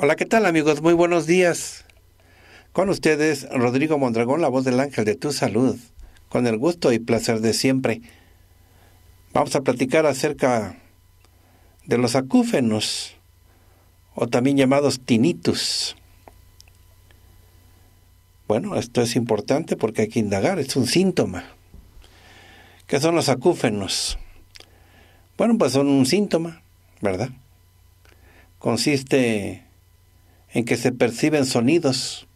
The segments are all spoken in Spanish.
Hola, ¿qué tal amigos? Muy buenos días. Con ustedes, Rodrigo Mondragón, la voz del ángel de tu salud, con el gusto y placer de siempre. Vamos a platicar acerca de los acúfenos, o también llamados tinitus. Bueno, esto es importante porque hay que indagar, es un síntoma. ¿Qué son los acúfenos? Bueno, pues son un síntoma, ¿verdad? Consiste en que se perciben sonidos.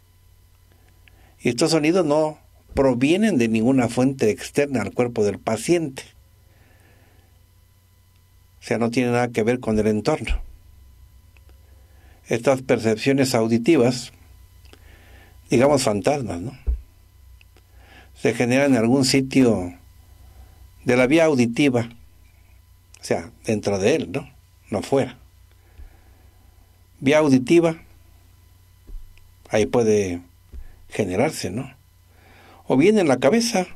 Y estos sonidos no provienen de ninguna fuente externa al cuerpo del paciente. O sea, no tiene nada que ver con el entorno. Estas percepciones auditivas, digamos fantasmas, ¿no? Se generan en algún sitio de la vía auditiva, o sea, dentro de él, ¿no? No fuera. Vía auditiva ahí puede generarse, ¿no? O bien en la cabeza,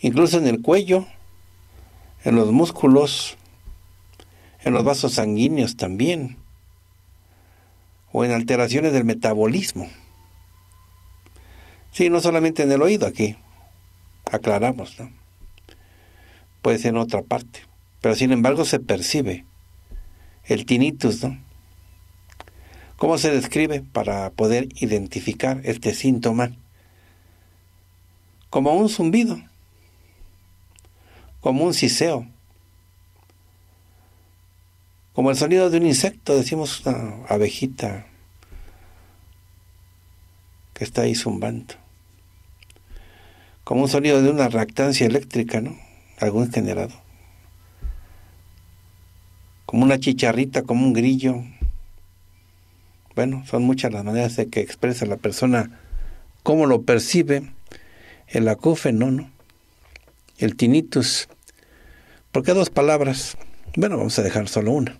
incluso en el cuello, en los músculos, en los vasos sanguíneos también, o en alteraciones del metabolismo. Sí, no solamente en el oído aquí, aclaramos, ¿no? Puede ser en otra parte, pero sin embargo se percibe el tinnitus, ¿no? ¿Cómo se describe para poder identificar este síntoma? Como un zumbido, como un siseo, como el sonido de un insecto, decimos una abejita que está ahí zumbando, como un sonido de una reactancia eléctrica, ¿no? Algún generado, como una chicharrita, como un grillo, bueno, son muchas las maneras de que expresa la persona cómo lo percibe el acufe, no. El tinnitus. ¿Por qué dos palabras? Bueno, vamos a dejar solo una.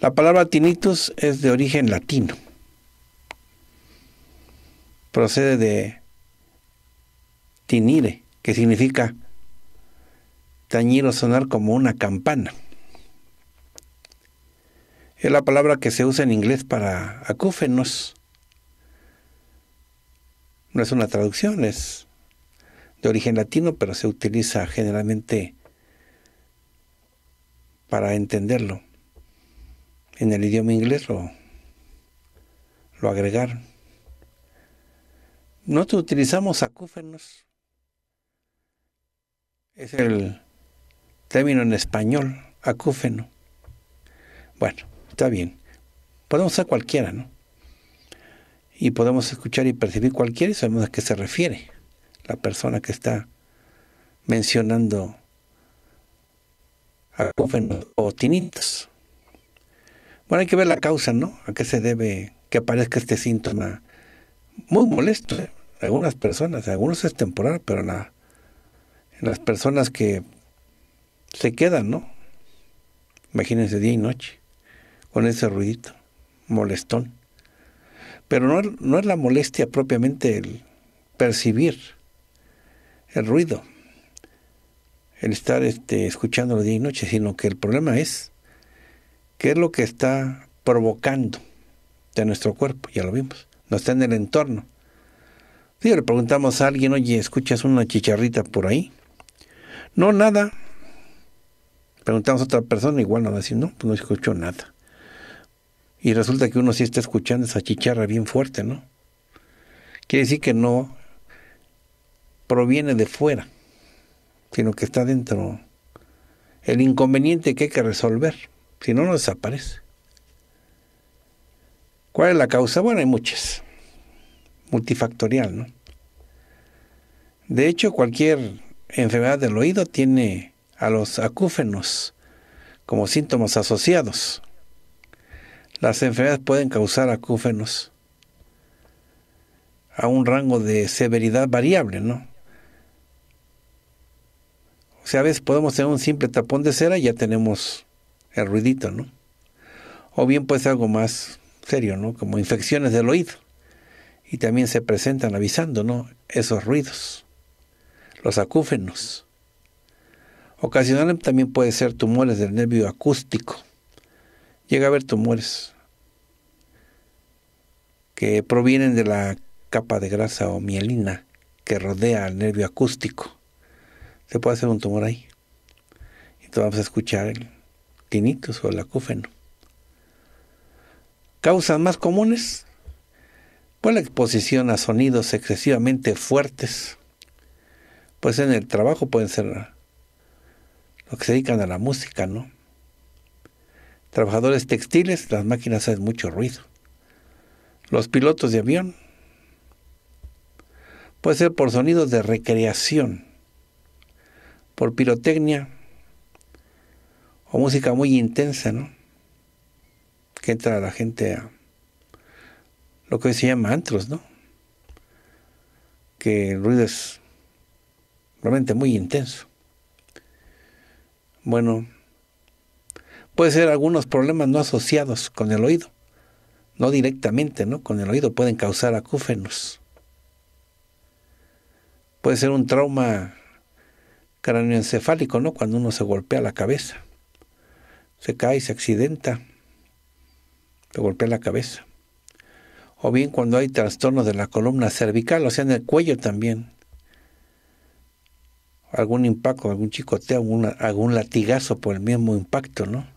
La palabra tinnitus es de origen latino. Procede de tinire, que significa tañir o sonar como una campana. Es la palabra que se usa en inglés para acúfenos. No es una traducción, es de origen latino, pero se utiliza generalmente para entenderlo. En el idioma inglés lo, lo agregaron. Nosotros utilizamos acúfenos. Es el término en español, acúfeno. Bueno, Está bien. Podemos ser cualquiera, ¿no? Y podemos escuchar y percibir cualquiera y sabemos a qué se refiere la persona que está mencionando acúfenos o tinitas. Bueno, hay que ver la causa, ¿no? ¿A qué se debe que aparezca este síntoma? Muy molesto. Algunas personas, algunos es temporal, pero la, en las personas que se quedan, ¿no? Imagínense día y noche con ese ruidito, molestón. Pero no, es la molestia propiamente el percibir el ruido, el estar este, escuchando día y noche, sino que el problema es qué es lo que está provocando de nuestro cuerpo, ya lo vimos, no está en el entorno. Si le preguntamos a alguien, oye, ¿escuchas una chicharrita por ahí? No, nada. Preguntamos a otra persona, igual nada, va no, pues no escucho nada y resulta que uno sí está escuchando esa chicharra bien fuerte, ¿no? Quiere decir que no proviene de fuera, sino que está dentro. El inconveniente que hay que resolver, si no, no desaparece. ¿Cuál es la causa? Bueno, hay muchas, multifactorial, ¿no? De hecho, cualquier enfermedad del oído tiene a los acúfenos como síntomas asociados. Las enfermedades pueden causar acúfenos a un rango de severidad variable, ¿no? O sea, a veces podemos tener un simple tapón de cera y ya tenemos el ruidito, ¿no? O bien puede ser algo más serio, ¿no? Como infecciones del oído. Y también se presentan avisando, ¿no? Esos ruidos, los acúfenos. Ocasionalmente también puede ser tumores del nervio acústico llega a haber tumores que provienen de la capa de grasa o mielina que rodea al nervio acústico. Se puede hacer un tumor ahí. Entonces vamos a escuchar el tinnitus o el acúfeno. Causas más comunes, pues la exposición a sonidos excesivamente fuertes. Pues en el trabajo pueden ser los que se dedican a la música, ¿no? trabajadores textiles, las máquinas hacen mucho ruido. Los pilotos de avión, puede ser por sonidos de recreación, por pirotecnia o música muy intensa, ¿no? Que entra la gente a lo que hoy se llama antros, ¿no? Que el ruido es realmente muy intenso. Bueno, Puede ser algunos problemas no asociados con el oído, no directamente, ¿no? Con el oído pueden causar acúfenos. Puede ser un trauma cráneoencefálico, ¿no? Cuando uno se golpea la cabeza. Se cae, se accidenta, se golpea la cabeza. O bien cuando hay trastornos de la columna cervical, o sea, en el cuello también. Algún impacto, algún chicoteo, algún, algún latigazo por el mismo impacto, ¿no?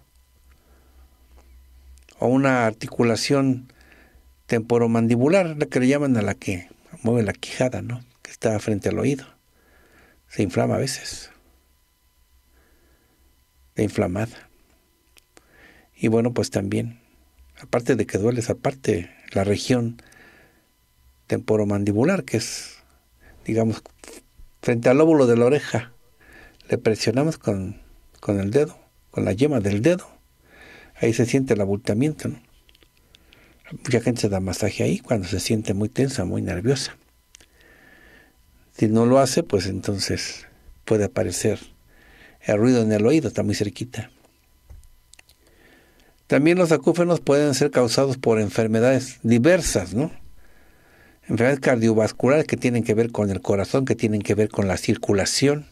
o una articulación temporomandibular, la que le llaman a la que mueve la quijada, ¿no? Que está frente al oído. Se inflama a veces. De inflamada. Y bueno, pues también, aparte de que duele esa parte, la región temporomandibular, que es, digamos, frente al lóbulo de la oreja, le presionamos con el dedo, con la yema del dedo ahí se siente el abultamiento. ¿no? Mucha gente se da masaje ahí cuando se siente muy tensa, muy nerviosa. Si no lo hace, pues entonces puede aparecer el ruido en el oído, está muy cerquita. También los acúfenos pueden ser causados por enfermedades diversas, ¿no? Enfermedades cardiovasculares que tienen que ver con el corazón, que tienen que ver con la circulación.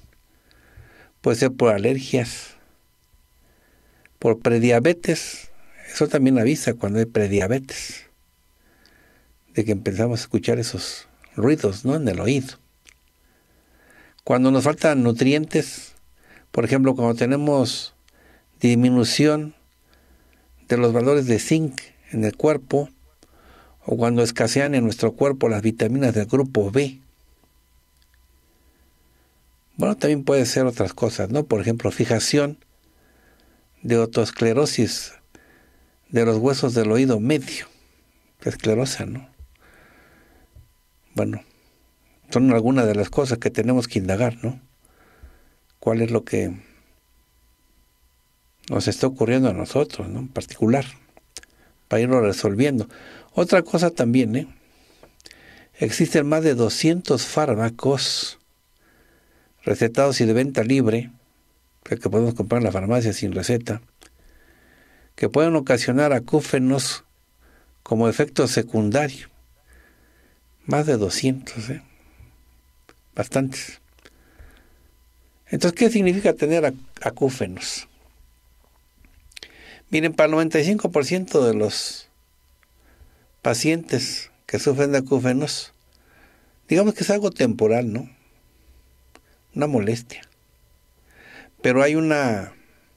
Puede ser por alergias, por prediabetes. Eso también avisa cuando hay prediabetes, de que empezamos a escuchar esos ruidos ¿no? en el oído. Cuando nos faltan nutrientes, por ejemplo, cuando tenemos disminución de los valores de zinc en el cuerpo, o cuando escasean en nuestro cuerpo las vitaminas del grupo B, bueno, también puede ser otras cosas, ¿no? Por ejemplo, fijación de otosclerosis de los huesos del oído medio. Esclerosa, ¿no? Bueno, son algunas de las cosas que tenemos que indagar, ¿no? ¿Cuál es lo que nos está ocurriendo a nosotros, ¿no? En particular, para irlo resolviendo. Otra cosa también, ¿eh? Existen más de 200 fármacos recetados y de venta libre que podemos comprar en la farmacia sin receta, que pueden ocasionar acúfenos como efecto secundario. Más de 200, ¿eh? Bastantes. Entonces, ¿qué significa tener acúfenos? Miren, para el 95% de los pacientes que sufren de acúfenos, digamos que es algo temporal, ¿no? Una molestia pero hay una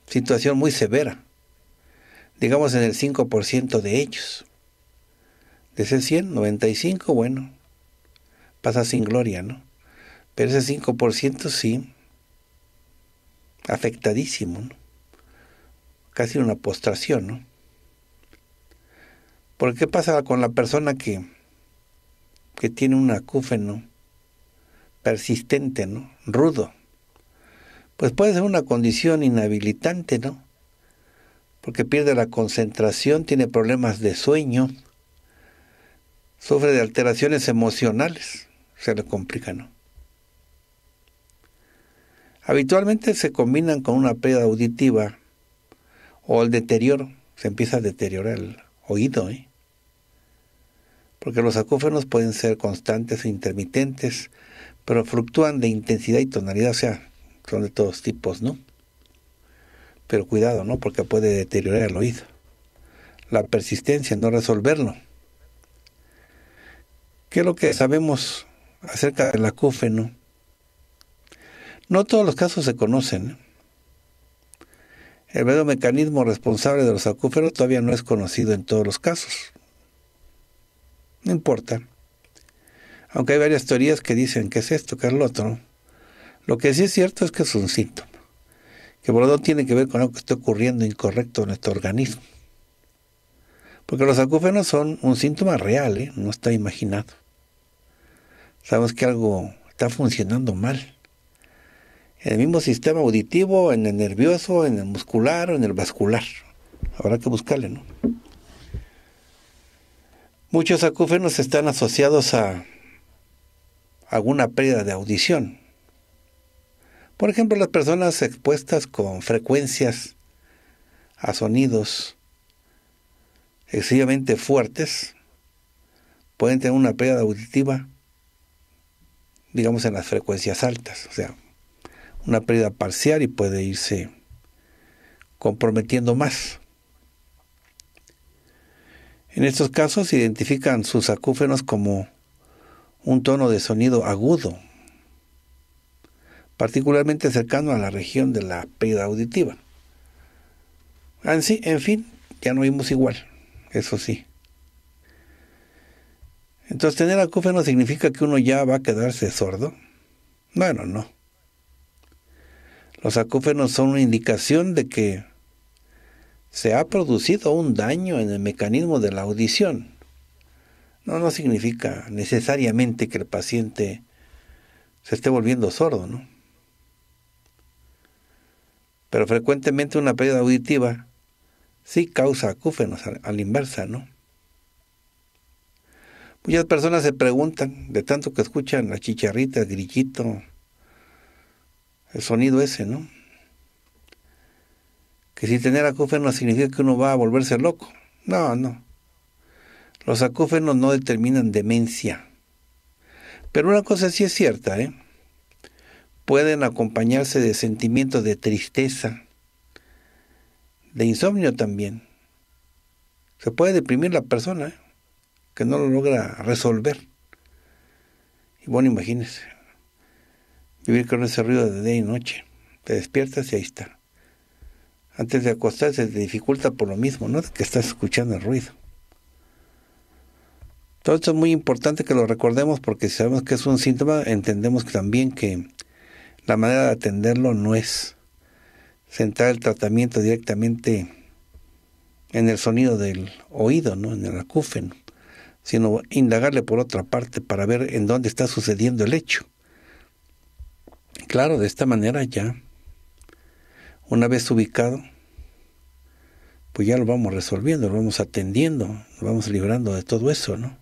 situación muy severa, digamos en el 5% de ellos. De ese 100, 95, bueno, pasa sin gloria, ¿no? Pero ese 5% sí, afectadísimo, ¿no? casi una postración, ¿no? Porque ¿qué pasa con la persona que, que tiene un acúfeno persistente, ¿no? Rudo pues puede ser una condición inhabilitante, ¿no? Porque pierde la concentración, tiene problemas de sueño, sufre de alteraciones emocionales, se le complica, ¿no? Habitualmente se combinan con una pérdida auditiva o el deterioro, se empieza a deteriorar el oído, ¿eh? porque los acúfenos pueden ser constantes e intermitentes, pero fluctúan de intensidad y tonalidad, o sea, son de todos tipos, ¿no? Pero cuidado, ¿no? Porque puede deteriorar el oído. La persistencia en no resolverlo. ¿Qué es lo que sabemos acerca del acúfeno? No todos los casos se conocen. ¿eh? El verdadero mecanismo responsable de los acúferos todavía no es conocido en todos los casos. No importa. Aunque hay varias teorías que dicen que es esto, que es lo otro. Lo que sí es cierto es que es un síntoma, que por lo tanto tiene que ver con algo que está ocurriendo incorrecto en nuestro organismo. Porque los acúfenos son un síntoma real, ¿eh? no está imaginado. Sabemos que algo está funcionando mal. En el mismo sistema auditivo, en el nervioso, en el muscular o en el vascular. Habrá que buscarle, ¿no? Muchos acúfenos están asociados a alguna pérdida de audición, por ejemplo, las personas expuestas con frecuencias a sonidos excesivamente fuertes pueden tener una pérdida auditiva, digamos, en las frecuencias altas, o sea, una pérdida parcial y puede irse comprometiendo más. En estos casos identifican sus acúfenos como un tono de sonido agudo, particularmente cercano a la región de la pérdida auditiva. En, ah, en fin, ya no oímos igual, eso sí. Entonces, tener acúfenos significa que uno ya va a quedarse sordo. Bueno, no. Los acúfenos son una indicación de que se ha producido un daño en el mecanismo de la audición. No, no significa necesariamente que el paciente se esté volviendo sordo, ¿no? pero frecuentemente una pérdida auditiva sí causa acúfenos a, la inversa, ¿no? Muchas personas se preguntan, de tanto que escuchan la chicharrita, el grillito, el sonido ese, ¿no? Que si tener acúfenos significa que uno va a volverse loco. No, no. Los acúfenos no determinan demencia. Pero una cosa sí es cierta, ¿eh? pueden acompañarse de sentimientos de tristeza, de insomnio también. Se puede deprimir la persona ¿eh? que no lo logra resolver. Y bueno, imagínese, vivir con ese ruido de día y noche. Te despiertas y ahí está. Antes de acostarse te dificulta por lo mismo, ¿no? Que estás escuchando el ruido. Todo esto es muy importante que lo recordemos porque si sabemos que es un síntoma, entendemos también que la manera de atenderlo no es sentar el tratamiento directamente en el sonido del oído, ¿no? en el acúfeno, sino indagarle por otra parte para ver en dónde está sucediendo el hecho. Claro, de esta manera ya, una vez ubicado, pues ya lo vamos resolviendo, lo vamos atendiendo, lo vamos librando de todo eso, ¿no?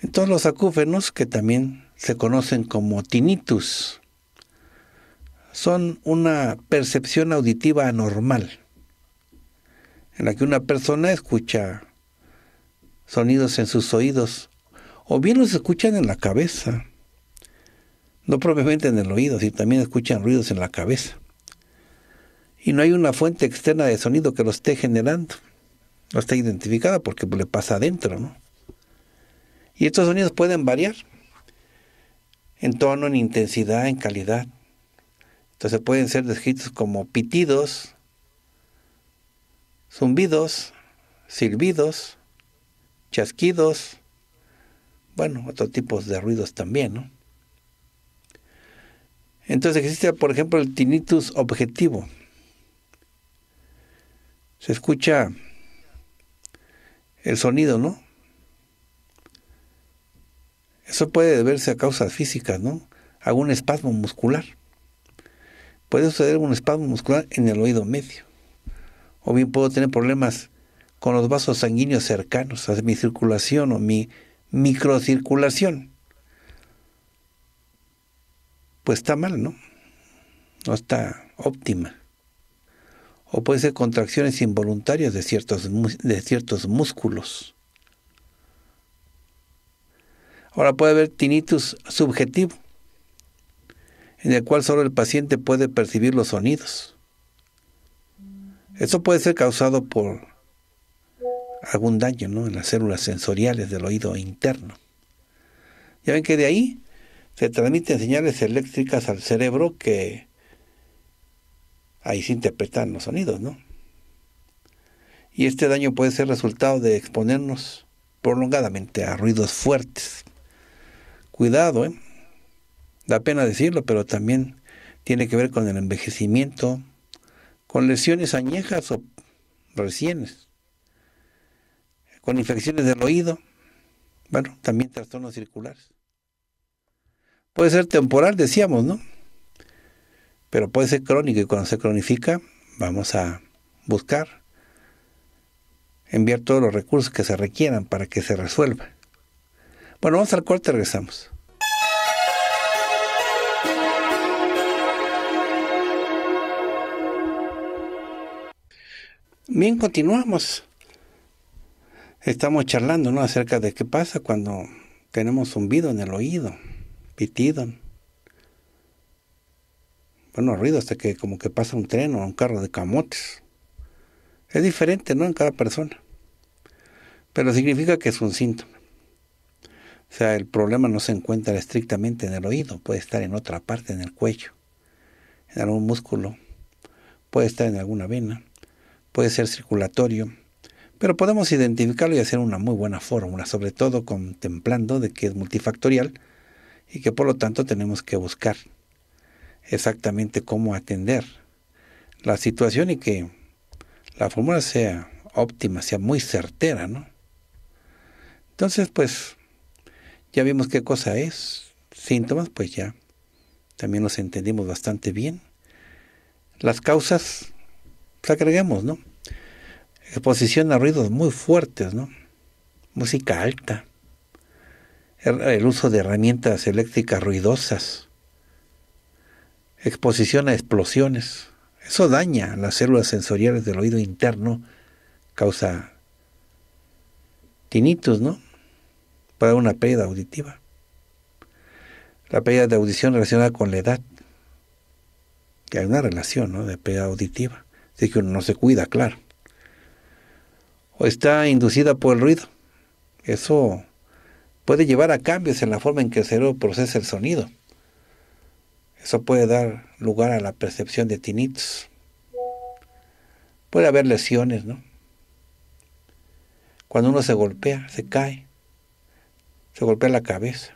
Entonces los acúfenos, que también se conocen como tinnitus. Son una percepción auditiva anormal, en la que una persona escucha sonidos en sus oídos, o bien los escuchan en la cabeza, no propiamente en el oído, sino también escuchan ruidos en la cabeza. Y no hay una fuente externa de sonido que lo esté generando, no está identificada porque le pasa adentro, ¿no? Y estos sonidos pueden variar en tono, en intensidad, en calidad. Entonces pueden ser descritos como pitidos, zumbidos, silbidos, chasquidos, bueno, otros tipos de ruidos también, ¿no? Entonces existe, por ejemplo, el tinnitus objetivo. Se escucha el sonido, ¿no? Eso puede deberse a causas físicas, ¿no? A un espasmo muscular. Puede suceder un espasmo muscular en el oído medio. O bien puedo tener problemas con los vasos sanguíneos cercanos a mi circulación o mi microcirculación. Pues está mal, ¿no? No está óptima. O puede ser contracciones involuntarias de ciertos, de ciertos músculos Ahora puede haber tinnitus subjetivo, en el cual solo el paciente puede percibir los sonidos. Esto puede ser causado por algún daño ¿no? en las células sensoriales del oído interno. Ya ven que de ahí se transmiten señales eléctricas al cerebro que ahí se interpretan los sonidos, ¿no? Y este daño puede ser resultado de exponernos prolongadamente a ruidos fuertes. Cuidado, ¿eh? Da pena decirlo, pero también tiene que ver con el envejecimiento, con lesiones añejas o recientes, con infecciones del oído, bueno, también trastornos circulares. Puede ser temporal, decíamos, ¿no? Pero puede ser crónico y cuando se cronifica, vamos a buscar enviar todos los recursos que se requieran para que se resuelva. Bueno, vamos al corte, regresamos. Bien, continuamos. Estamos charlando ¿no? acerca de qué pasa cuando tenemos zumbido en el oído, pitido. Bueno, ruido hasta que como que pasa un tren o un carro de camotes. Es diferente, ¿no? En cada persona. Pero significa que es un síntoma. O sea, el problema no se encuentra estrictamente en el oído, puede estar en otra parte, en el cuello, en algún músculo, puede estar en alguna vena, puede ser circulatorio, pero podemos identificarlo y hacer una muy buena fórmula, sobre todo contemplando de que es multifactorial y que por lo tanto tenemos que buscar exactamente cómo atender la situación y que la fórmula sea óptima, sea muy certera, ¿no? Entonces, pues, ya vimos qué cosa es. Síntomas, pues ya. También los entendimos bastante bien. Las causas, pues agreguemos, ¿no? Exposición a ruidos muy fuertes, ¿no? Música alta. Er, el uso de herramientas eléctricas ruidosas. Exposición a explosiones. Eso daña las células sensoriales del oído interno, causa tinnitus, ¿no? para una pérdida auditiva. La pérdida de audición relacionada con la edad, que hay una relación ¿no? de pérdida auditiva, así que uno no se cuida, claro. O está inducida por el ruido. Eso puede llevar a cambios en la forma en que el cerebro procesa el sonido. Eso puede dar lugar a la percepción de tinitos. Puede haber lesiones, ¿no? Cuando uno se golpea, se cae, se golpea la cabeza.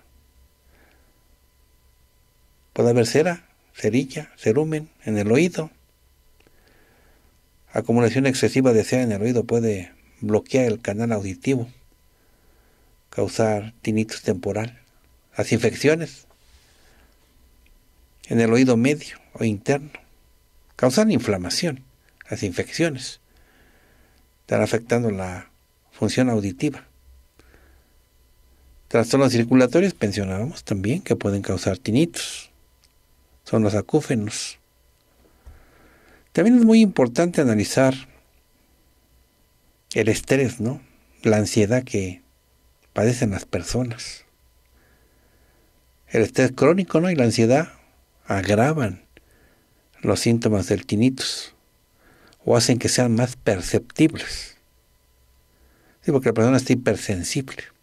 Puede haber cera, cerilla, cerumen en el oído. Acumulación excesiva de cera en el oído puede bloquear el canal auditivo, causar tinnitus temporal, las infecciones en el oído medio o interno, causan inflamación, las infecciones, están afectando la función auditiva. Trastornos circulatorios, pensionábamos también, que pueden causar tinitos. Son los acúfenos. También es muy importante analizar el estrés, ¿no? La ansiedad que padecen las personas. El estrés crónico, ¿no? Y la ansiedad agravan los síntomas del tinnitus o hacen que sean más perceptibles. Sí, porque la persona está hipersensible.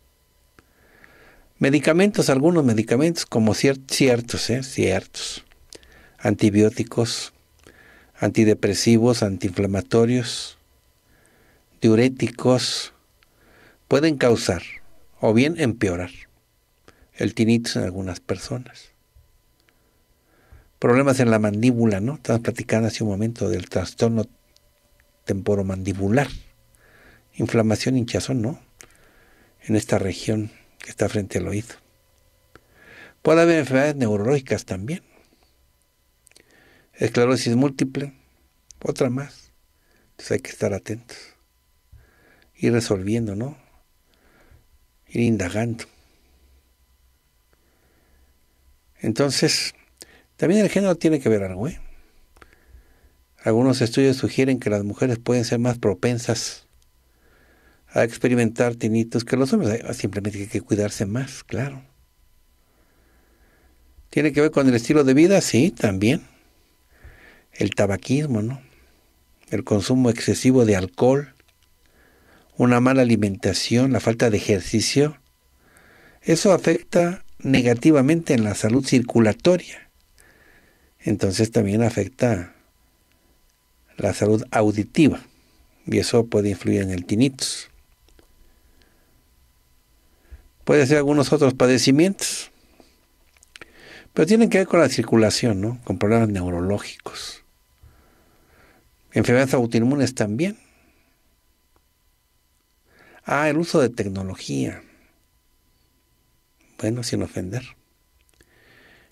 Medicamentos, algunos medicamentos, como ciertos, ¿eh? ciertos. Antibióticos, antidepresivos, antiinflamatorios, diuréticos, pueden causar o bien empeorar el tinnitus en algunas personas. Problemas en la mandíbula, ¿no? Estamos platicando hace un momento del trastorno temporomandibular. Inflamación, hinchazón, ¿no? En esta región que está frente al oído. Puede haber enfermedades neurológicas también. Esclerosis múltiple, otra más. Entonces hay que estar atentos. Ir resolviendo, ¿no? Ir indagando. Entonces, también el género tiene que ver algo, ¿eh? Algunos estudios sugieren que las mujeres pueden ser más propensas a experimentar tinitos que los hombres. Simplemente hay que cuidarse más, claro. ¿Tiene que ver con el estilo de vida? Sí, también. El tabaquismo, ¿no? El consumo excesivo de alcohol, una mala alimentación, la falta de ejercicio. Eso afecta negativamente en la salud circulatoria. Entonces también afecta la salud auditiva y eso puede influir en el tinnitus puede ser algunos otros padecimientos. Pero tienen que ver con la circulación, ¿no? Con problemas neurológicos. Enfermedades autoinmunes también. Ah, el uso de tecnología. Bueno, sin ofender.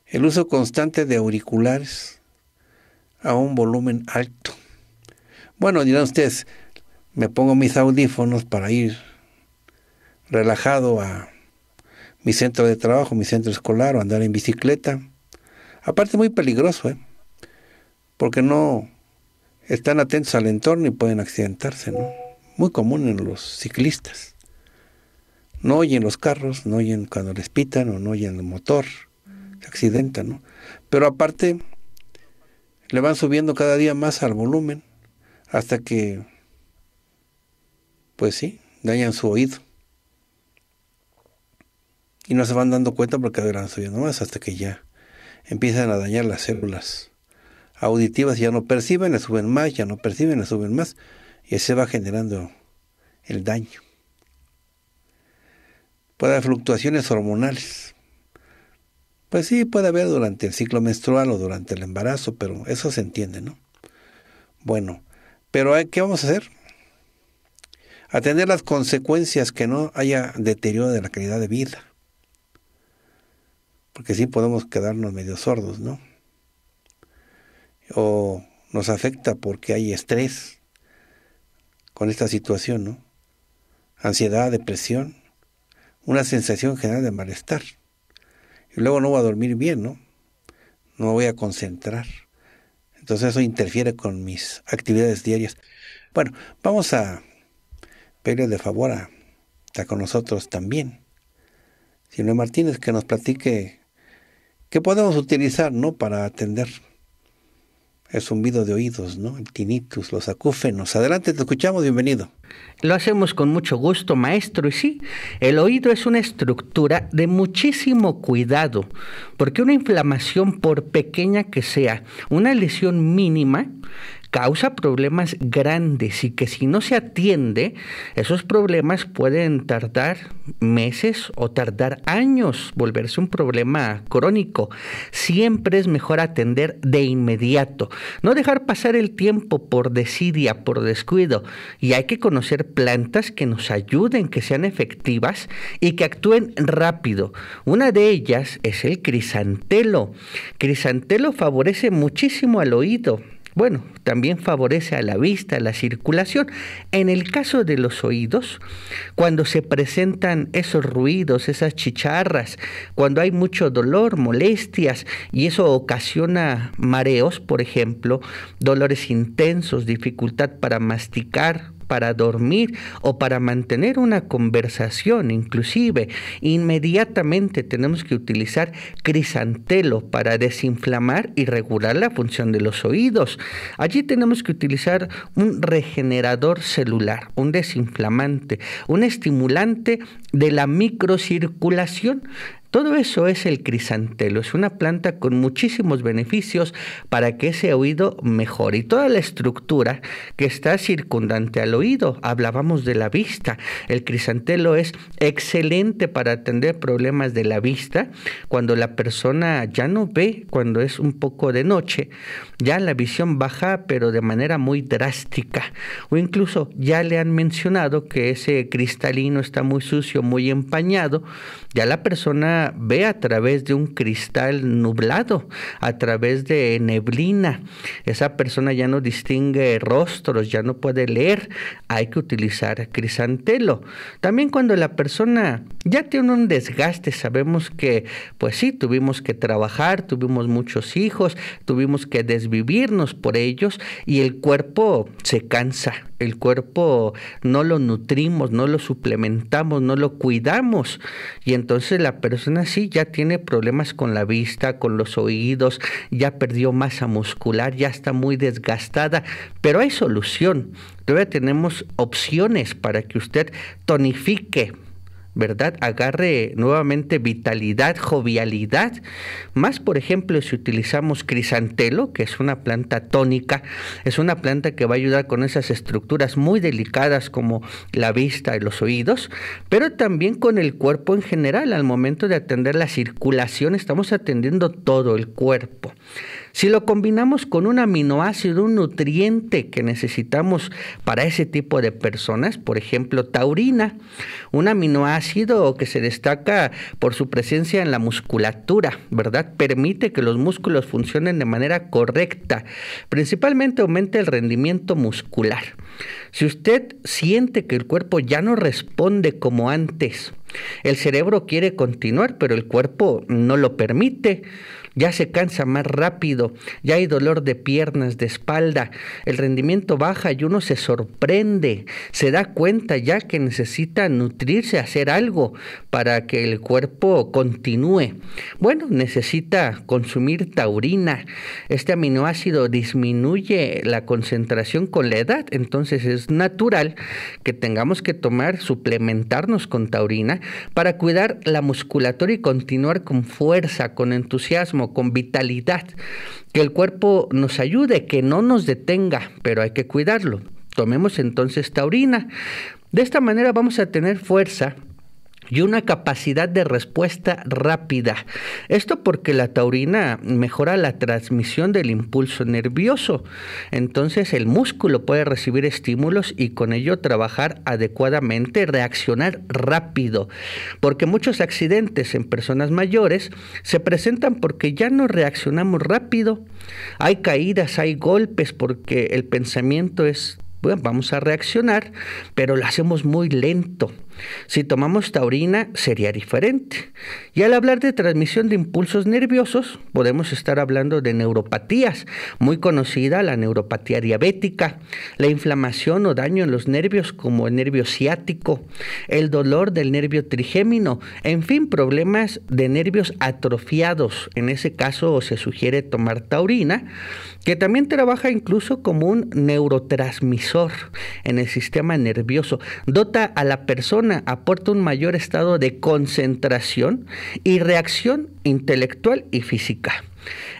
El uso constante de auriculares a un volumen alto. Bueno, dirán ustedes, me pongo mis audífonos para ir relajado a mi centro de trabajo, mi centro escolar o andar en bicicleta. Aparte muy peligroso, ¿eh? porque no están atentos al entorno y pueden accidentarse, ¿no? Muy común en los ciclistas. No oyen los carros, no oyen cuando les pitan o no oyen el motor, se accidentan, ¿no? Pero aparte le van subiendo cada día más al volumen hasta que, pues sí, dañan su oído y no se van dando cuenta porque duran subiendo más hasta que ya empiezan a dañar las células auditivas, ya no perciben, le suben más, ya no perciben, le suben más, y se va generando el daño. Puede haber fluctuaciones hormonales. Pues sí, puede haber durante el ciclo menstrual o durante el embarazo, pero eso se entiende, ¿no? Bueno, pero eh, ¿qué vamos a hacer? Atender las consecuencias que no haya deterioro de la calidad de vida porque sí podemos quedarnos medio sordos, ¿no? O nos afecta porque hay estrés con esta situación, ¿no? Ansiedad, depresión, una sensación general de malestar. Y luego no voy a dormir bien, ¿no? No me voy a concentrar. Entonces eso interfiere con mis actividades diarias. Bueno, vamos a pedirle de favor a, estar con nosotros también. Sino Martínez que nos platique que podemos utilizar ¿no? para atender el zumbido de oídos, ¿no? el tinnitus, los acúfenos. Adelante, te escuchamos, bienvenido. Lo hacemos con mucho gusto, maestro. Y sí, el oído es una estructura de muchísimo cuidado, porque una inflamación, por pequeña que sea, una lesión mínima, causa problemas grandes y que si no se atiende, esos problemas pueden tardar meses o tardar años, volverse un problema crónico. Siempre es mejor atender de inmediato, no dejar pasar el tiempo por desidia, por descuido. Y hay que conocer plantas que nos ayuden, que sean efectivas y que actúen rápido. Una de ellas es el crisantelo. Crisantelo favorece muchísimo al oído bueno, también favorece a la vista, la circulación. En el caso de los oídos, cuando se presentan esos ruidos, esas chicharras, cuando hay mucho dolor, molestias, y eso ocasiona mareos, por ejemplo, dolores intensos, dificultad para masticar, para dormir o para mantener una conversación, inclusive inmediatamente tenemos que utilizar crisantelo para desinflamar y regular la función de los oídos. Allí tenemos que utilizar un regenerador celular, un desinflamante, un estimulante de la microcirculación. Todo eso es el crisantelo, es una planta con muchísimos beneficios para que ese oído mejore. Y toda la estructura que está circundante al oído, hablábamos de la vista. El crisantelo es excelente para atender problemas de la vista. Cuando la persona ya no ve, cuando es un poco de noche, ya la visión baja, pero de manera muy drástica. O incluso ya le han mencionado que ese cristalino está muy sucio, muy empañado, ya la persona ve a través de un cristal nublado, a través de neblina. Esa persona ya no distingue rostros, ya no puede leer. Hay que utilizar crisantelo. También cuando la persona ya tiene un desgaste, sabemos que, pues sí, tuvimos que trabajar, tuvimos muchos hijos, tuvimos que desvivirnos por ellos y el cuerpo se cansa, el cuerpo no lo nutrimos, no lo suplementamos, no lo cuidamos y entonces la persona así ya tiene problemas con la vista, con los oídos, ya perdió masa muscular, ya está muy desgastada, pero hay solución. Todavía tenemos opciones para que usted tonifique ¿verdad? Agarre nuevamente vitalidad, jovialidad, más por ejemplo si utilizamos crisantelo, que es una planta tónica, es una planta que va a ayudar con esas estructuras muy delicadas como la vista y los oídos, pero también con el cuerpo en general, al momento de atender la circulación estamos atendiendo todo el cuerpo. Si lo combinamos con un aminoácido, un nutriente que necesitamos para ese tipo de personas, por ejemplo, taurina, un aminoácido que se destaca por su presencia en la musculatura, ¿verdad? Permite que los músculos funcionen de manera correcta, principalmente aumenta el rendimiento muscular. Si usted siente que el cuerpo ya no responde como antes, el cerebro quiere continuar, pero el cuerpo no lo permite ya se cansa más rápido, ya hay dolor de piernas, de espalda, el rendimiento baja y uno se sorprende, se da cuenta ya que necesita nutrirse, hacer algo para que el cuerpo continúe. Bueno, necesita consumir taurina. Este aminoácido disminuye la concentración con la edad, entonces es natural que tengamos que tomar, suplementarnos con taurina para cuidar la musculatura y continuar con fuerza, con entusiasmo, con vitalidad. Que el cuerpo nos ayude, que no nos detenga, pero hay que cuidarlo. Tomemos entonces taurina. De esta manera vamos a tener fuerza y una capacidad de respuesta rápida. Esto porque la taurina mejora la transmisión del impulso nervioso. Entonces el músculo puede recibir estímulos y con ello trabajar adecuadamente, reaccionar rápido. Porque muchos accidentes en personas mayores se presentan porque ya no reaccionamos rápido. Hay caídas, hay golpes porque el pensamiento es, bueno, vamos a reaccionar, pero lo hacemos muy lento. Si tomamos taurina sería diferente. Y al hablar de transmisión de impulsos nerviosos, podemos estar hablando de neuropatías, muy conocida la neuropatía diabética, la inflamación o daño en los nervios como el nervio ciático, el dolor del nervio trigémino, en fin, problemas de nervios atrofiados. En ese caso se sugiere tomar taurina, que también trabaja incluso como un neurotransmisor en el sistema nervioso. Dota a la persona aporta un mayor estado de concentración y reacción intelectual y física.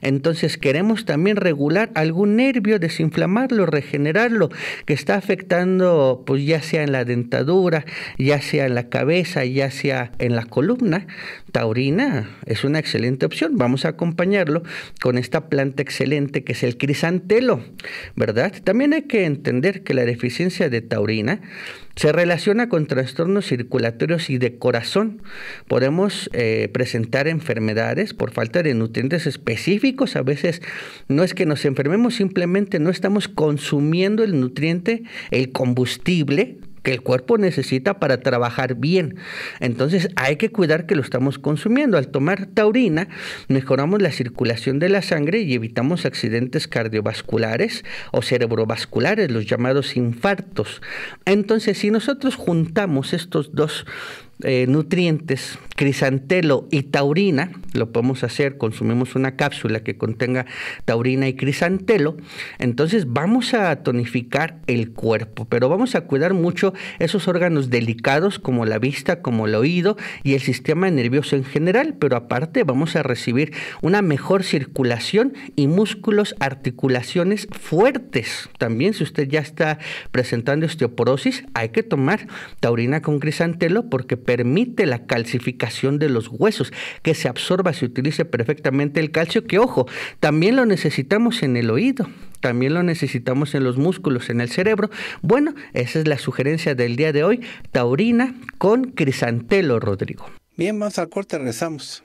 Entonces queremos también regular algún nervio, desinflamarlo, regenerarlo, que está afectando pues ya sea en la dentadura, ya sea en la cabeza, ya sea en la columna. Taurina es una excelente opción. Vamos a acompañarlo con esta planta excelente que es el crisantelo, ¿verdad? También hay que entender que la deficiencia de taurina se relaciona con trastornos circulatorios y de corazón. Podemos eh, presentar enfermedades por falta de nutrientes específicos. A veces no es que nos enfermemos, simplemente no estamos consumiendo el nutriente, el combustible que el cuerpo necesita para trabajar bien. Entonces hay que cuidar que lo estamos consumiendo. Al tomar taurina mejoramos la circulación de la sangre y evitamos accidentes cardiovasculares o cerebrovasculares, los llamados infartos. Entonces si nosotros juntamos estos dos eh, nutrientes, crisantelo y taurina, lo podemos hacer, consumimos una cápsula que contenga taurina y crisantelo, entonces vamos a tonificar el cuerpo, pero vamos a cuidar mucho esos órganos delicados como la vista, como el oído y el sistema nervioso en general, pero aparte vamos a recibir una mejor circulación y músculos, articulaciones fuertes. También si usted ya está presentando osteoporosis, hay que tomar taurina con crisantelo porque permite la calcificación de los huesos, que se absorba, se utilice perfectamente el calcio, que ojo, también lo necesitamos en el oído, también lo necesitamos en los músculos, en el cerebro. Bueno, esa es la sugerencia del día de hoy, taurina con crisantelo, Rodrigo. Bien, vamos al corte, rezamos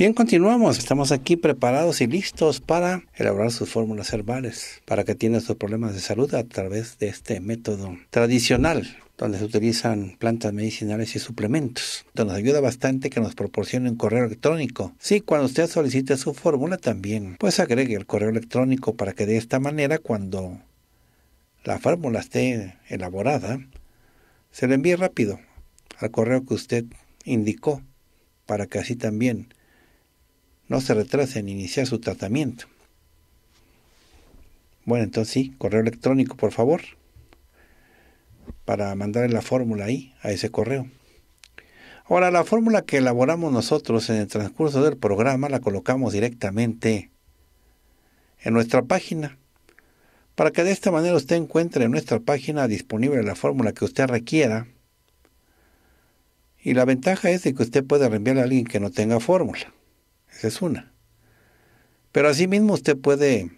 Bien, continuamos. Estamos aquí preparados y listos para elaborar sus fórmulas herbales, para que tiene sus problemas de salud a través de este método tradicional donde se utilizan plantas medicinales y suplementos. Donde nos ayuda bastante que nos proporcione un correo electrónico. Sí, cuando usted solicite su fórmula también, pues agregue el correo electrónico para que de esta manera cuando la fórmula esté elaborada, se le envíe rápido al correo que usted indicó para que así también no se retrasen en iniciar su tratamiento. Bueno, entonces sí, correo electrónico, por favor, para mandarle la fórmula ahí, a ese correo. Ahora, la fórmula que elaboramos nosotros en el transcurso del programa la colocamos directamente en nuestra página, para que de esta manera usted encuentre en nuestra página disponible la fórmula que usted requiera. Y la ventaja es de que usted puede reenviarle a alguien que no tenga fórmula. Esa es una. Pero asimismo usted puede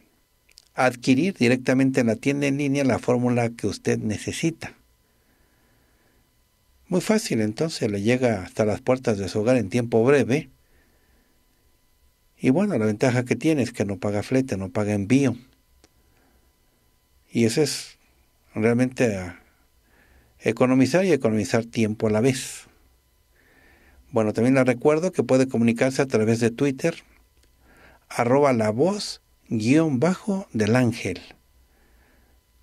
adquirir directamente en la tienda en línea la fórmula que usted necesita. Muy fácil, entonces le llega hasta las puertas de su hogar en tiempo breve. Y bueno, la ventaja que tiene es que no paga flete, no paga envío. Y eso es realmente economizar y economizar tiempo a la vez. Bueno, también le recuerdo que puede comunicarse a través de Twitter, arroba la voz guión bajo del ángel.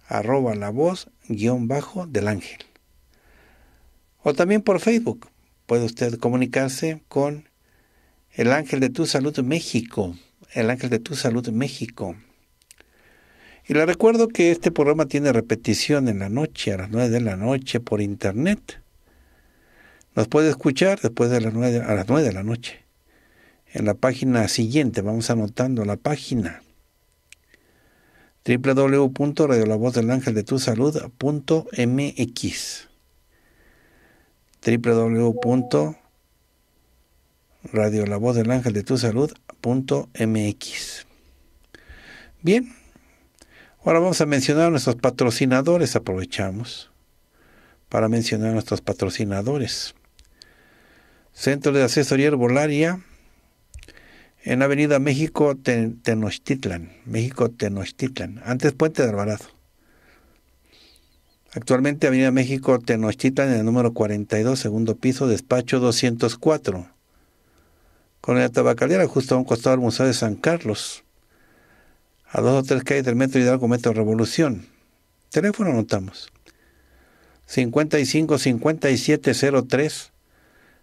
Arroba la voz guión bajo del ángel. O también por Facebook. Puede usted comunicarse con el ángel de tu salud México. El ángel de tu salud México. Y le recuerdo que este programa tiene repetición en la noche, a las 9 de la noche, por internet. Nos puede escuchar después de las 9, a las 9 de la noche. En la página siguiente, vamos anotando la página www.radiolavozdelangeldetusalud.mx www.radiolavozdelangeldetusalud.mx Bien, ahora vamos a mencionar a nuestros patrocinadores, aprovechamos para mencionar a nuestros patrocinadores. Centro de Asesoría Herbolaria en Avenida México Tenochtitlan, México Tenochtitlan, antes Puente de Alvarado. Actualmente Avenida México Tenochtitlan en el número 42, segundo piso, despacho 204. Con la tabacalera justo a un costado del Museo de San Carlos, a dos o tres calles del metro Hidalgo Metro Revolución. Teléfono anotamos. 55 5703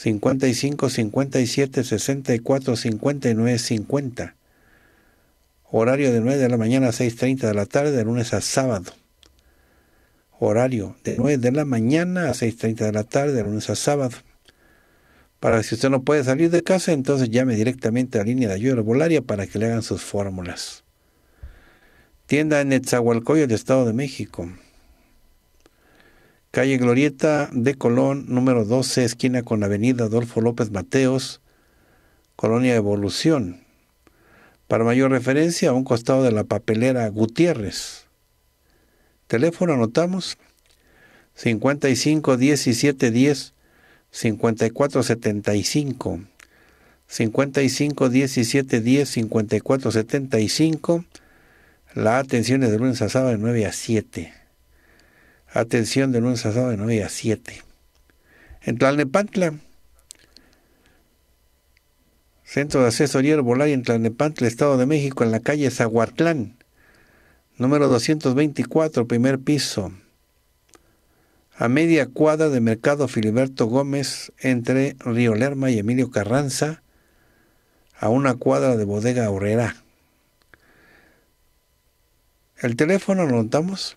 55 57 64 59 50. Horario de 9 de la mañana a 6.30 de la tarde, de lunes a sábado. Horario de 9 de la mañana a 6.30 de la tarde, de lunes a sábado. Para si usted no puede salir de casa, entonces llame directamente a la línea de ayuda volaria para que le hagan sus fórmulas. Tienda en Etzahualcoyo, el Estado de México calle Glorieta de Colón, número 12, esquina con Avenida Adolfo López Mateos, Colonia Evolución. Para mayor referencia, a un costado de la papelera Gutiérrez. Teléfono anotamos 55 17 10 54 75 55 17 10 54 75 La atención es de lunes a sábado de 9 a 7. Atención, de lunes a sábado de 9 a 7. En Tlalnepantla, Centro de Asesoría Herbolaria en Tlalnepantla, Estado de México, en la calle Zahuatlán, número 224, primer piso, a media cuadra de Mercado Filiberto Gómez, entre Río Lerma y Emilio Carranza, a una cuadra de Bodega Aurrera. El teléfono, ¿lo notamos?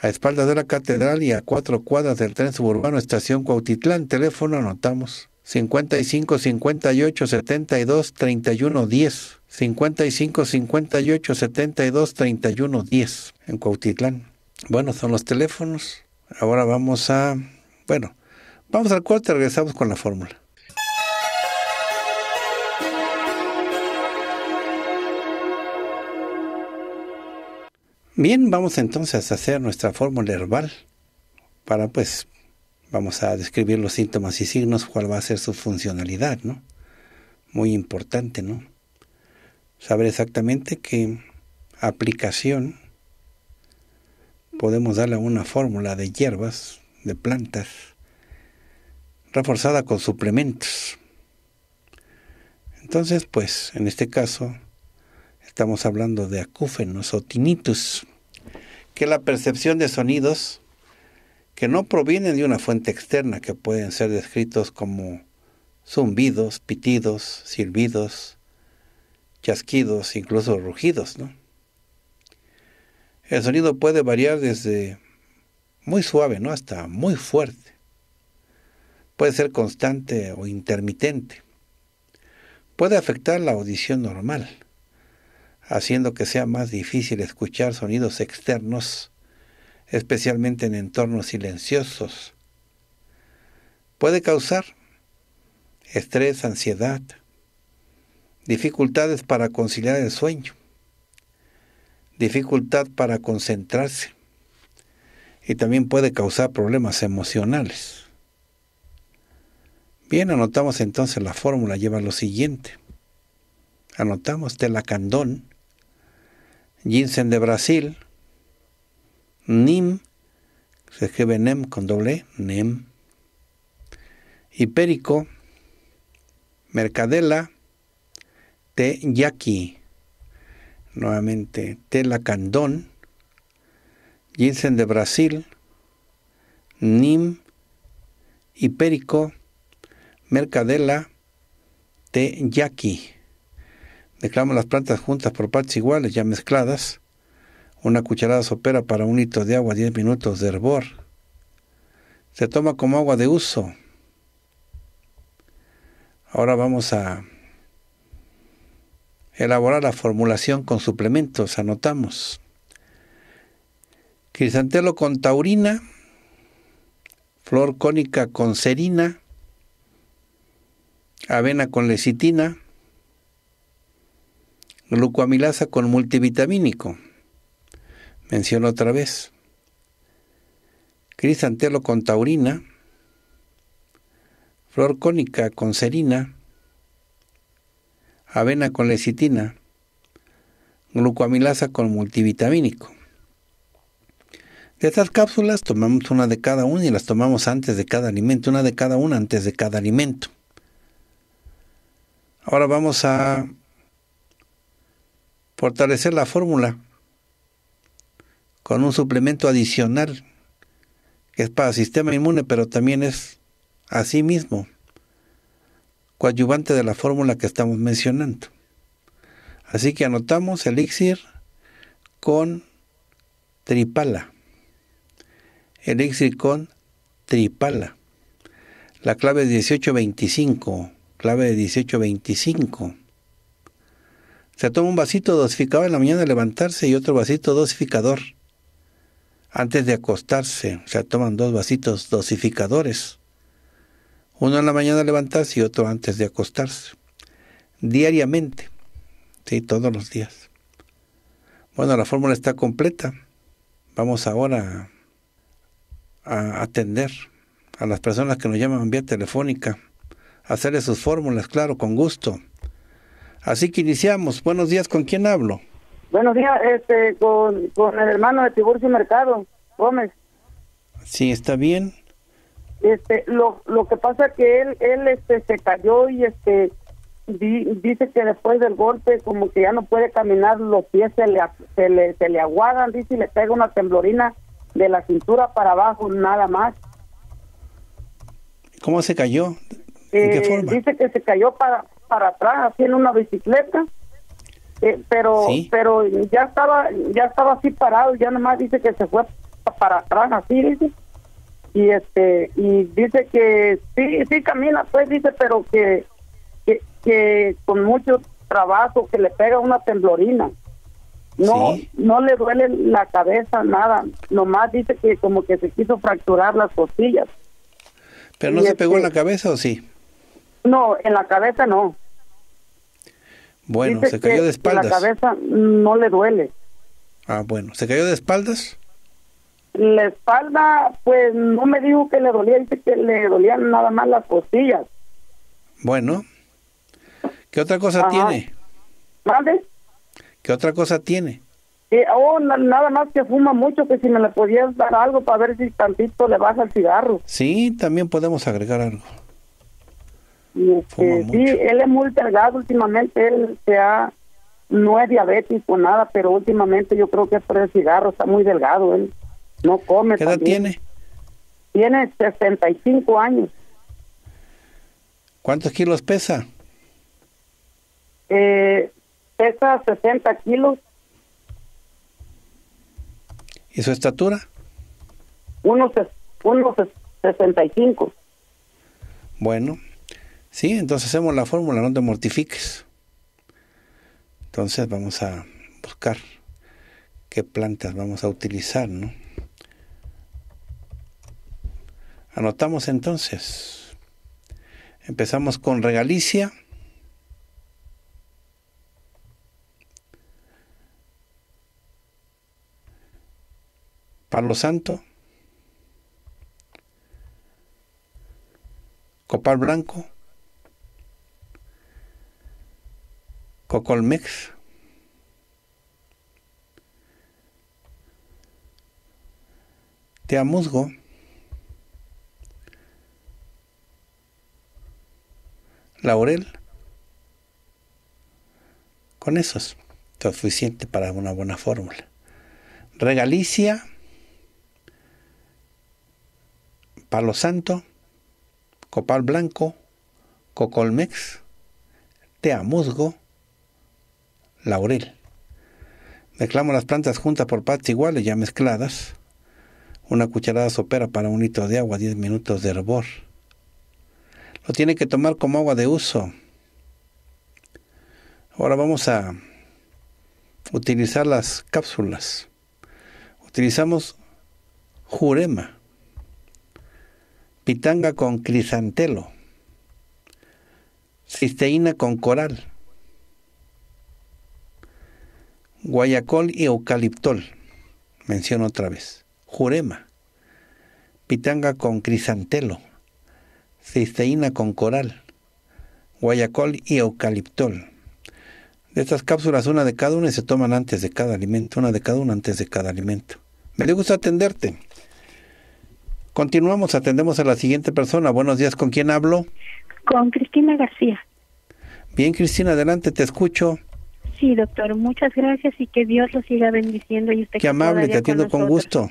a espaldas de la catedral y a cuatro cuadras del tren suburbano Estación Cuautitlán. Teléfono anotamos 55 58 72 31 10. 55 58 72 31 10 en Cuautitlán. Bueno, son los teléfonos. Ahora vamos a. Bueno, vamos al corte, regresamos con la fórmula. Bien, vamos entonces a hacer nuestra fórmula herbal para pues vamos a describir los síntomas y signos, cuál va a ser su funcionalidad, ¿no? Muy importante, ¿no? Saber exactamente qué aplicación podemos darle a una fórmula de hierbas, de plantas, reforzada con suplementos. Entonces, pues, en este caso, estamos hablando de acúfenos o tinnitus, que es la percepción de sonidos que no provienen de una fuente externa, que pueden ser descritos como zumbidos, pitidos, silbidos, chasquidos, incluso rugidos. ¿no? El sonido puede variar desde muy suave ¿no? hasta muy fuerte. Puede ser constante o intermitente. Puede afectar la audición normal haciendo que sea más difícil escuchar sonidos externos, especialmente en entornos silenciosos. Puede causar estrés, ansiedad, dificultades para conciliar el sueño, dificultad para concentrarse y también puede causar problemas emocionales. Bien, anotamos entonces la fórmula, lleva lo siguiente. Anotamos telacandón ginseng de Brasil, nim, se escribe nem con doble, e, nem, hipérico, mercadela, té yaqui, nuevamente té lacandón, ginseng de Brasil, nim, hipérico, mercadela, Te yaqui. Mezclamos las plantas juntas por partes iguales, ya mezcladas. Una cucharada sopera para un litro de agua, 10 minutos de hervor. Se toma como agua de uso. Ahora vamos a elaborar la formulación con suplementos. Anotamos. Crisantelo con taurina, flor cónica con serina, avena con lecitina, glucoamilasa con multivitamínico. Menciono otra vez. crisantelo con taurina. Flor cónica con serina. Avena con lecitina. Glucoamilasa con multivitamínico. De estas cápsulas tomamos una de cada una y las tomamos antes de cada alimento, una de cada una antes de cada alimento. Ahora vamos a fortalecer la fórmula con un suplemento adicional que es para sistema inmune, pero también es así mismo coadyuvante de la fórmula que estamos mencionando. Así que anotamos elixir con tripala. Elixir con tripala. La clave es 1825. Clave de 1825. Se toma un vasito dosificador en la mañana de levantarse y otro vasito dosificador. Antes de acostarse, se toman dos vasitos dosificadores. Uno en la mañana de levantarse y otro antes de acostarse. Diariamente. Sí, todos los días. Bueno, la fórmula está completa. Vamos ahora a atender a las personas que nos llaman vía telefónica, hacerle sus fórmulas, claro, con gusto. Así que iniciamos. Buenos días, ¿con quién hablo? Buenos días, este, con, el hermano de Tiburcio Mercado, Gómez. Sí, está bien. Este, lo, lo que pasa que él, él, este, se cayó y, este, dice que después del golpe como que ya no puede caminar, los pies se le, se le, se le aguadan, dice, y le pega una temblorina de la cintura para abajo, nada más. ¿Cómo se cayó? ¿En qué eh, forma? Dice que se cayó para, para atrás así en una bicicleta eh, pero pero ya estaba ya estaba así parado ya nomás dice que se fue para atrás así dice y este y dice que sí sí camina pues dice pero que que, con mucho trabajo que le pega una temblorina no no le duele la cabeza nada nomás dice que como que se quiso fracturar las costillas pero no se pegó en este la cabeza o sí no, en la cabeza no. Bueno, se cayó de espaldas. En la cabeza no le duele. Ah, bueno, ¿se cayó de espaldas? La espalda, pues no me dijo que le dolía, dice que le dolían nada más las costillas. Bueno, ¿qué otra cosa tiene? ¿Vale? ¿Qué otra cosa tiene? oh, nada más que fuma mucho, que si me le podías dar algo para ver si tantito le baja el cigarro. Sí, también podemos agregar algo. Este, sí, él es muy delgado últimamente, él se ha, no es diabético, nada, pero últimamente yo creo que es por el cigarro, está muy delgado él, no come. ¿Qué edad tiene? Tiene 65 años. ¿Cuántos kilos pesa? Eh, pesa 60 kilos. ¿Y su estatura? Unos, unos 65. Bueno, ¿Sí? Entonces hacemos la fórmula, no te mortifiques. Entonces vamos a buscar qué plantas vamos a utilizar, ¿no? Anotamos entonces. Empezamos con regalicia. Palo santo. Copal blanco. Colmex. Teamuzgo. Laurel. Con esos. Es suficiente para una buena fórmula. Regalicia. Palo Santo. Copal Blanco. Cocolmex. amuzgo laurel. Mezclamos las plantas juntas por partes iguales, ya mezcladas. Una cucharada sopera para un litro de agua, 10 minutos de hervor. Lo tiene que tomar como agua de uso. Ahora vamos a utilizar las cápsulas. Utilizamos jurema, pitanga con crisantelo, cisteína con coral, guayacol y eucaliptol, menciono otra vez, jurema, pitanga con crisantelo, cisteína con coral, guayacol y eucaliptol. De estas cápsulas, una de cada una y se toman antes de cada alimento, una de cada una antes de cada alimento. Me gusta atenderte. Continuamos, atendemos a la siguiente persona. Buenos días, ¿con quién hablo? Con Cristina García. Bien, Cristina, adelante, te escucho. Sí, doctor, muchas gracias y que Dios lo siga bendiciendo y usted. Qué amable, te atiendo con, gusto.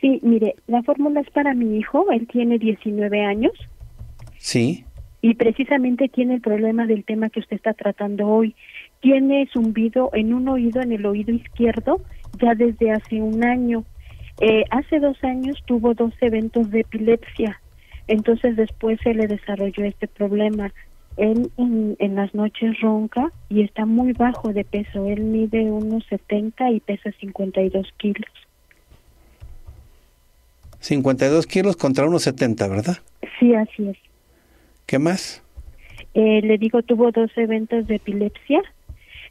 Sí, mire, la fórmula es para mi hijo, él tiene 19 años. Sí. Y precisamente tiene el problema del tema que usted está tratando hoy. Tiene zumbido en un oído, en el oído izquierdo, ya desde hace un año. Eh, hace dos años tuvo dos eventos de epilepsia, entonces después se le desarrolló este problema él en, las noches ronca y está muy bajo de peso. Él mide unos 70 y pesa 52 kilos. 52 kilos contra unos 70, ¿verdad? Sí, así es. ¿Qué más? Eh, le digo, tuvo dos eventos de epilepsia.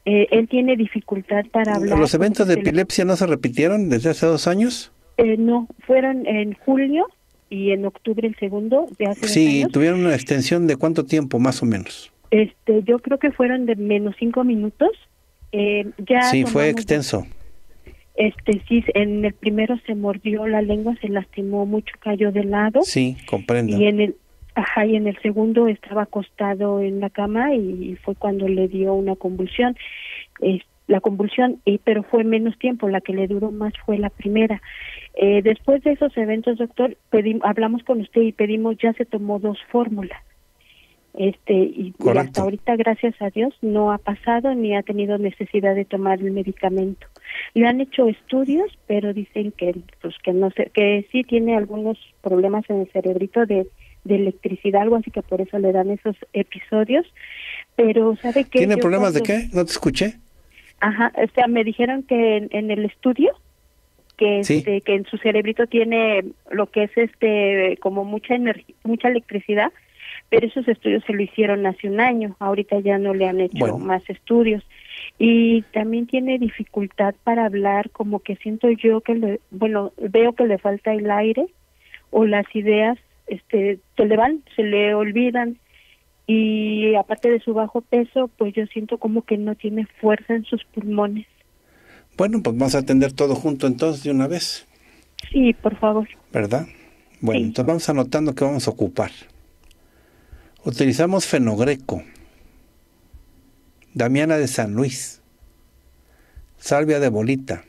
Eh, él tiene dificultad para hablar. ¿Los eventos de epilepsia no se repitieron desde hace dos años? Eh, no, fueron en julio y en octubre el segundo de hace Sí, tuvieron una extensión de cuánto tiempo más o menos. Este, yo creo que fueron de menos cinco minutos. Eh, ya sí, fue extenso. Este, sí, en el primero se mordió la lengua, se lastimó mucho, cayó de lado. Sí, comprendo. Y en el, ajá, y en el segundo estaba acostado en la cama y fue cuando le dio una convulsión. Este, la convulsión, y, pero fue menos tiempo, la que le duró más fue la primera. Eh, después de esos eventos, doctor, hablamos con usted y pedimos, ya se tomó dos fórmulas. Este, y, hasta ahorita, gracias a Dios, no ha pasado ni ha tenido necesidad de tomar el medicamento. Le han hecho estudios, pero dicen que, pues, que, no sé, que sí tiene algunos problemas en el cerebrito de, electricidad, algo así que por eso le dan esos episodios. Pero, ¿sabe que ¿Tiene problemas de qué? No te escuché. Ajá, o sea, me dijeron que en, el estudio que este, que en su cerebrito tiene lo que es este como mucha energía, mucha electricidad, pero esos estudios se lo hicieron hace un año, ahorita ya no le han hecho más estudios y también tiene dificultad para hablar, como que siento yo que le, bueno, veo que le falta el aire o las ideas este se le van, se le olvidan y aparte de su bajo peso, pues yo siento como que no tiene fuerza en sus pulmones. Bueno, pues vamos a atender todo junto entonces de una vez. Sí, por favor. ¿Verdad? Bueno, entonces vamos anotando qué vamos a ocupar. Utilizamos fenogreco, damiana de San Luis, salvia de bolita,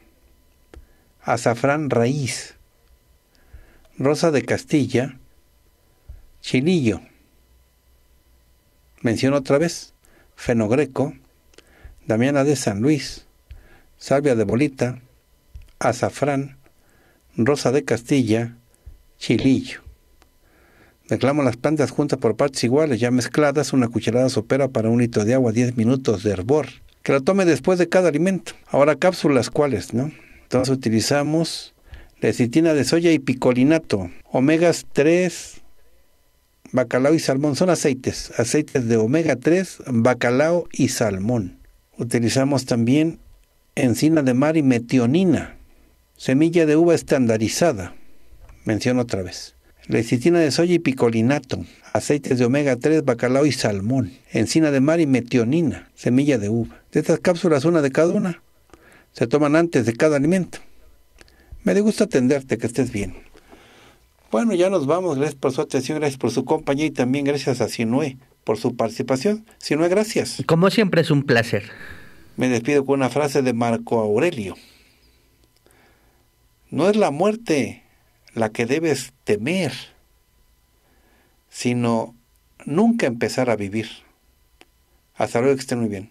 azafrán raíz, rosa de Castilla, chilillo Menciono otra vez fenogreco, damiana de San Luis, salvia de bolita, azafrán, rosa de Castilla, chilillo. reclamo las plantas juntas por partes iguales, ya mezcladas, una cucharada sopera para un litro de agua, 10 minutos de hervor. Que la tome después de cada alimento. Ahora cápsulas, ¿cuáles, no? Entonces utilizamos lecitina de soya y picolinato, omegas 3, bacalao y salmón son aceites, aceites de omega 3, bacalao y salmón. Utilizamos también encina de mar y metionina, semilla de uva estandarizada. Menciono otra vez. Lecitina de soya y picolinato, aceites de omega 3, bacalao y salmón, encina de mar y metionina, semilla de uva. De estas cápsulas, una de cada una, se toman antes de cada alimento. Me gusta atenderte, que estés bien. Bueno, ya nos vamos. Gracias por su atención, gracias por su compañía y también gracias a Sinue por su participación. Sinue, gracias. Como siempre es un placer. Me despido con una frase de Marco Aurelio. No es la muerte la que debes temer, sino nunca empezar a vivir. Hasta luego, que estén muy bien.